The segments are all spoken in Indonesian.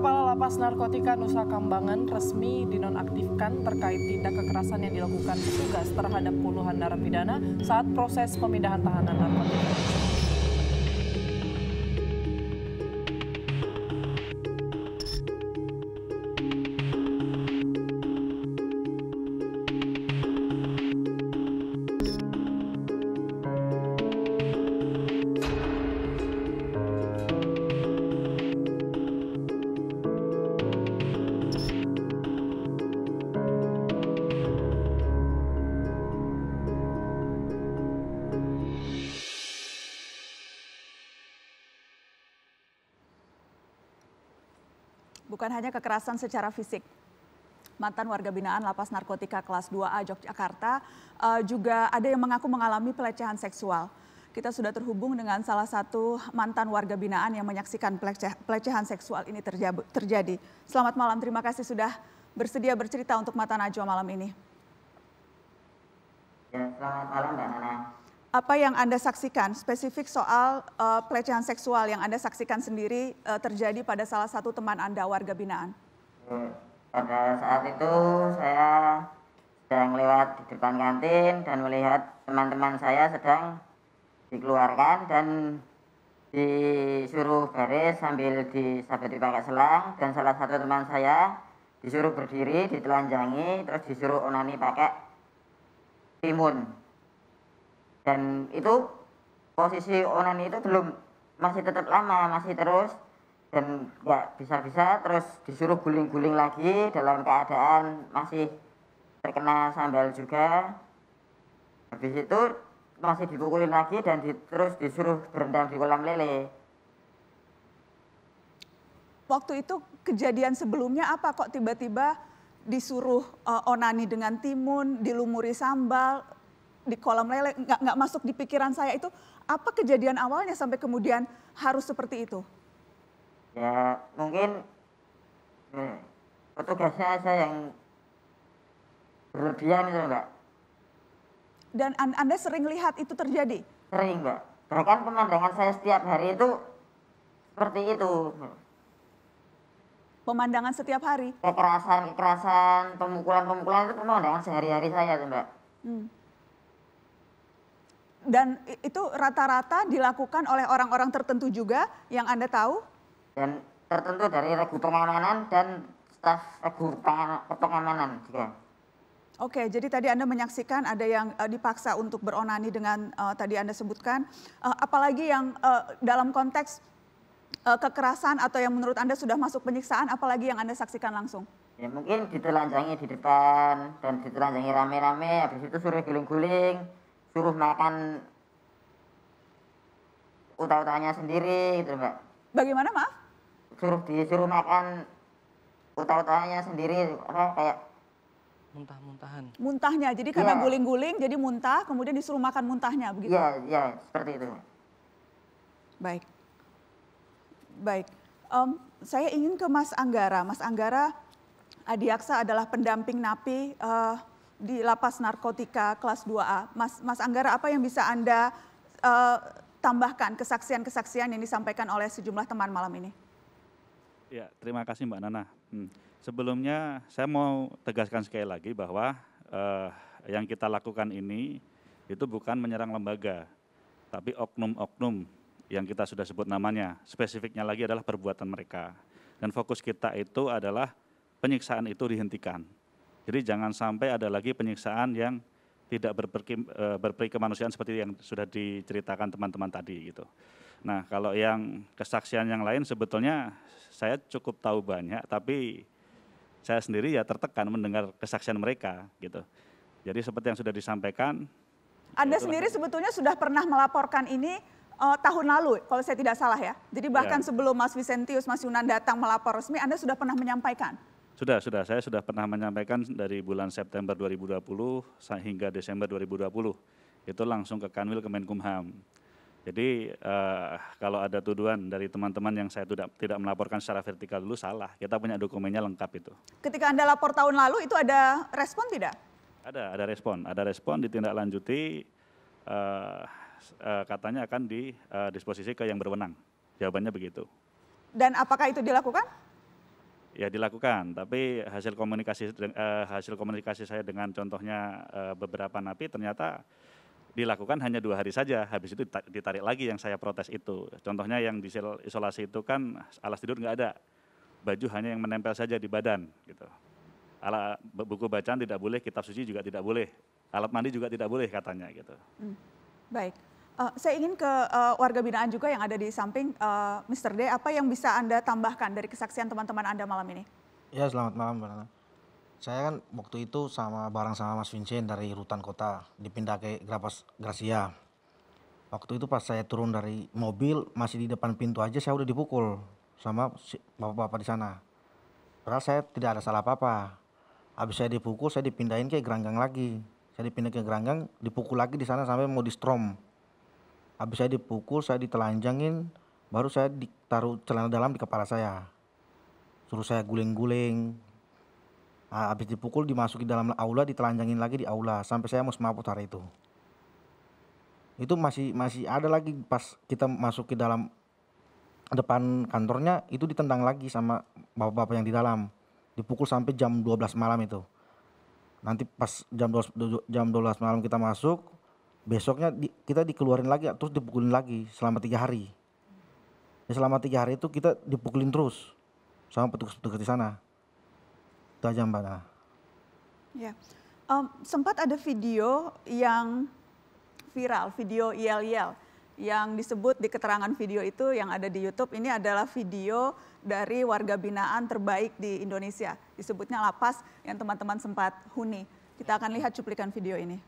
Kepala Lapas Narkotika Nusa Kambangan resmi dinonaktifkan terkait tindak kekerasan yang dilakukan petugas terhadap puluhan narapidana saat proses pemindahan tahanan narkotika. bukan hanya kekerasan secara fisik. Mantan warga binaan lapas narkotika kelas 2A Yogyakarta uh, juga ada yang mengaku mengalami pelecehan seksual. Kita sudah terhubung dengan salah satu mantan warga binaan yang menyaksikan pelecehan seksual ini terjadi. Selamat malam, terima kasih sudah bersedia bercerita untuk Mata Najwa malam ini. Ya, selamat malam Mbak Nana apa yang Anda saksikan spesifik soal uh, pelecehan seksual yang Anda saksikan sendiri uh, terjadi pada salah satu teman Anda warga binaan? Eh, pada saat itu saya sedang lewat di depan kantin dan melihat teman-teman saya sedang dikeluarkan dan disuruh baris sambil disabet pakai selang dan salah satu teman saya disuruh berdiri ditelanjangi terus disuruh onani pakai timun dan itu posisi onani itu belum masih tetap lama masih terus dan nggak bisa-bisa terus disuruh guling-guling lagi dalam keadaan masih terkena sambal juga habis itu masih dipukulin lagi dan di, terus disuruh berendam di kolam lele waktu itu kejadian sebelumnya apa kok tiba-tiba disuruh uh, onani dengan timun dilumuri sambal di kolam lele, nggak nggak masuk di pikiran saya itu apa kejadian awalnya sampai kemudian harus seperti itu? Ya mungkin hmm, petugas saya, saya yang berlebihan ya mbak. Dan an anda sering lihat itu terjadi? Sering mbak. Bahkan pemandangan saya setiap hari itu seperti itu. Pemandangan setiap hari? Kekerasan, kekerasan, pemukulan, pemukulan itu pemandangan sehari-hari saya, mbak. Hmm dan itu rata-rata dilakukan oleh orang-orang tertentu juga yang Anda tahu? Dan tertentu dari regu pengamanan dan staf regu pengamanan juga. Oke, jadi tadi Anda menyaksikan ada yang eh, dipaksa untuk beronani dengan uh, tadi Anda sebutkan. Uh, apalagi yang uh, dalam konteks uh, kekerasan atau yang menurut Anda sudah masuk penyiksaan, apalagi yang Anda saksikan langsung? Ya, mungkin ditelanjangi di depan dan ditelanjangi rame-rame, habis itu suruh guling-guling, suruh makan uta-utanya sendiri gitu mbak bagaimana maaf suruh disuruh makan uta-utanya sendiri apa kayak muntah-muntahan muntahnya jadi karena guling iya. guling-guling jadi muntah kemudian disuruh makan muntahnya begitu ya ya seperti itu baik baik um, saya ingin ke Mas Anggara Mas Anggara Adiaksa adalah pendamping napi uh, di lapas narkotika kelas 2A. Mas, Mas Anggara, apa yang bisa Anda uh, tambahkan kesaksian-kesaksian yang disampaikan oleh sejumlah teman malam ini? Ya, terima kasih Mbak Nana. Hmm. Sebelumnya saya mau tegaskan sekali lagi bahwa uh, yang kita lakukan ini itu bukan menyerang lembaga, tapi oknum-oknum yang kita sudah sebut namanya. Spesifiknya lagi adalah perbuatan mereka. Dan fokus kita itu adalah penyiksaan itu dihentikan jadi jangan sampai ada lagi penyiksaan yang tidak berperi, e, berperi kemanusiaan seperti yang sudah diceritakan teman-teman tadi gitu. Nah kalau yang kesaksian yang lain sebetulnya saya cukup tahu banyak tapi saya sendiri ya tertekan mendengar kesaksian mereka gitu. Jadi seperti yang sudah disampaikan. Anda sendiri sebetulnya sudah pernah melaporkan ini uh, tahun lalu kalau saya tidak salah ya. Jadi bahkan ya. sebelum Mas Vicentius, Mas Yunan datang melapor resmi Anda sudah pernah menyampaikan. Sudah, sudah. Saya sudah pernah menyampaikan dari bulan September 2020 hingga Desember 2020. Itu langsung ke Kanwil Kemenkumham. Jadi eh, kalau ada tuduhan dari teman-teman yang saya tidak tidak melaporkan secara vertikal dulu salah. Kita punya dokumennya lengkap itu. Ketika Anda lapor tahun lalu itu ada respon tidak? Ada, ada respon. Ada respon ditindaklanjuti eh, eh, katanya akan di eh, disposisi ke yang berwenang. Jawabannya begitu. Dan apakah itu dilakukan? ya dilakukan tapi hasil komunikasi eh, hasil komunikasi saya dengan contohnya eh, beberapa napi ternyata dilakukan hanya dua hari saja habis itu ditarik lagi yang saya protes itu contohnya yang di isolasi itu kan alas tidur nggak ada baju hanya yang menempel saja di badan gitu ala buku bacaan tidak boleh kitab suci juga tidak boleh alat mandi juga tidak boleh katanya gitu hmm. baik Uh, saya ingin ke uh, warga binaan juga yang ada di samping uh, eh, Mr. D. Apa yang bisa Anda tambahkan dari kesaksian teman-teman Anda malam ini? Ya, selamat malam, Mbak Nana. Saya kan waktu itu sama barang sama Mas Vincent dari rutan kota dipindah ke Grapas Gracia. Waktu itu pas saya turun dari mobil masih di depan pintu aja saya udah dipukul sama bapak-bapak di sana. Padahal saya tidak ada salah apa-apa. Habis saya dipukul, saya dipindahin ke geranggang lagi. Saya dipindah ke geranggang, dipukul lagi di sana sampai mau di strom habis saya dipukul saya ditelanjangin baru saya ditaruh celana dalam di kepala saya suruh saya guling-guling nah, habis dipukul dimasuki dalam aula ditelanjangin lagi di aula sampai saya mau semaput hari itu itu masih masih ada lagi pas kita masuk ke dalam depan kantornya itu ditendang lagi sama bapak-bapak yang di dalam dipukul sampai jam 12 malam itu nanti pas jam 12, jam 12 malam kita masuk besoknya di, kita dikeluarin lagi terus dipukulin lagi selama tiga hari ya, selama tiga hari itu kita dipukulin terus sama petugas-petugas di sana itu aja mbak Nana ya um, sempat ada video yang viral video yel yel yang disebut di keterangan video itu yang ada di YouTube ini adalah video dari warga binaan terbaik di Indonesia disebutnya lapas yang teman-teman sempat huni kita akan lihat cuplikan video ini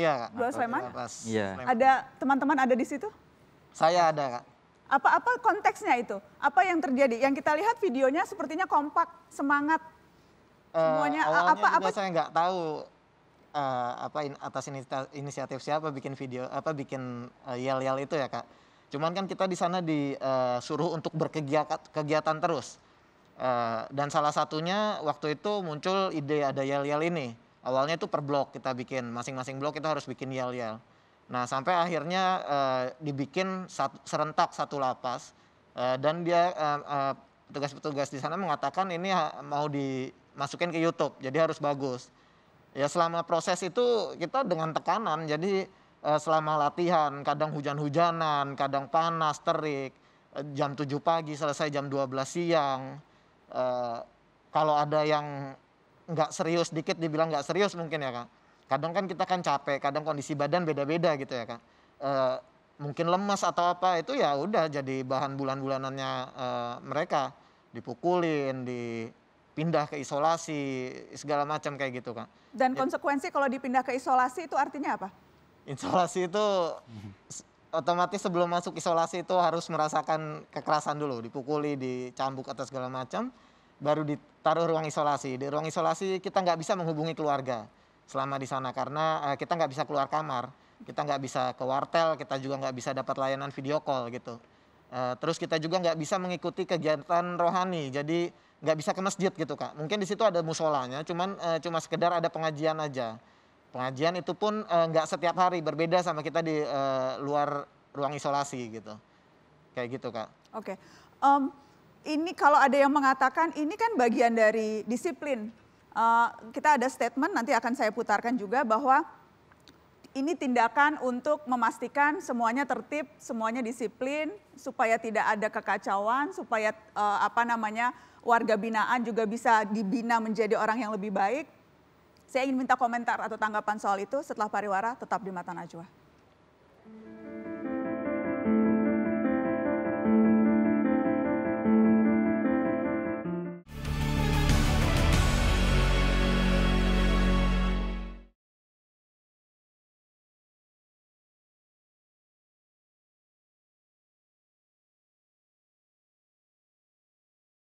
Iya, Kak. Dua Sleman? Iya. Ada teman-teman ada di situ? Saya ada, Kak. Apa-apa konteksnya itu? Apa yang terjadi? Yang kita lihat videonya sepertinya kompak, semangat. Eh, Semuanya awalnya apa apa saya nggak tahu uh, apa in, atas inisiatif siapa bikin video apa bikin yel eh, yel-yel itu ya, Kak. Cuman kan kita di sana disuruh untuk berkegiatan terus. Uh, dan salah satunya waktu itu muncul ide ada yel-yel ini awalnya itu per blok kita bikin masing-masing blok kita harus bikin yel-yel nah sampai akhirnya uh, dibikin satu, serentak satu lapas uh, dan dia uh, uh, petugas-petugas di sana mengatakan ini mau dimasukin ke YouTube jadi harus bagus ya selama proses itu kita dengan tekanan jadi selama latihan kadang hujan-hujanan kadang panas terik jam 7 pagi selesai jam 12 siang kalau ada yang nggak serius dikit dibilang nggak serius mungkin ya kak kadang kan kita kan capek kadang kondisi badan beda-beda gitu ya kak e, mungkin lemas atau apa itu ya udah jadi bahan bulan-bulanannya e, mereka dipukulin dipindah ke isolasi segala macam kayak gitu kak dan ya. konsekuensi kalau dipindah ke isolasi itu artinya apa isolasi itu otomatis sebelum masuk isolasi itu harus merasakan kekerasan dulu dipukuli dicambuk atau segala macam baru ditaruh ruang isolasi. Di ruang isolasi kita nggak bisa menghubungi keluarga selama di sana karena uh, kita nggak bisa keluar kamar, kita nggak bisa ke wartel, kita juga nggak bisa dapat layanan video call gitu. Uh, terus kita juga nggak bisa mengikuti kegiatan rohani, jadi nggak bisa ke masjid gitu kak. Mungkin di situ ada musolanya, cuman uh, cuma sekedar ada pengajian aja. Pengajian itu pun uh, nggak setiap hari, berbeda sama kita di uh, luar ruang isolasi gitu. Kayak gitu kak. Oke. Okay. Um, ini kalau ada yang mengatakan ini kan bagian dari disiplin. Uh, kita ada statement nanti akan saya putarkan juga bahwa ini tindakan untuk memastikan semuanya tertib, semuanya disiplin, supaya tidak ada kekacauan, supaya uh, apa namanya warga binaan juga bisa dibina menjadi orang yang lebih baik. Saya ingin minta komentar atau tanggapan soal itu setelah pariwara tetap di Mata Najwa.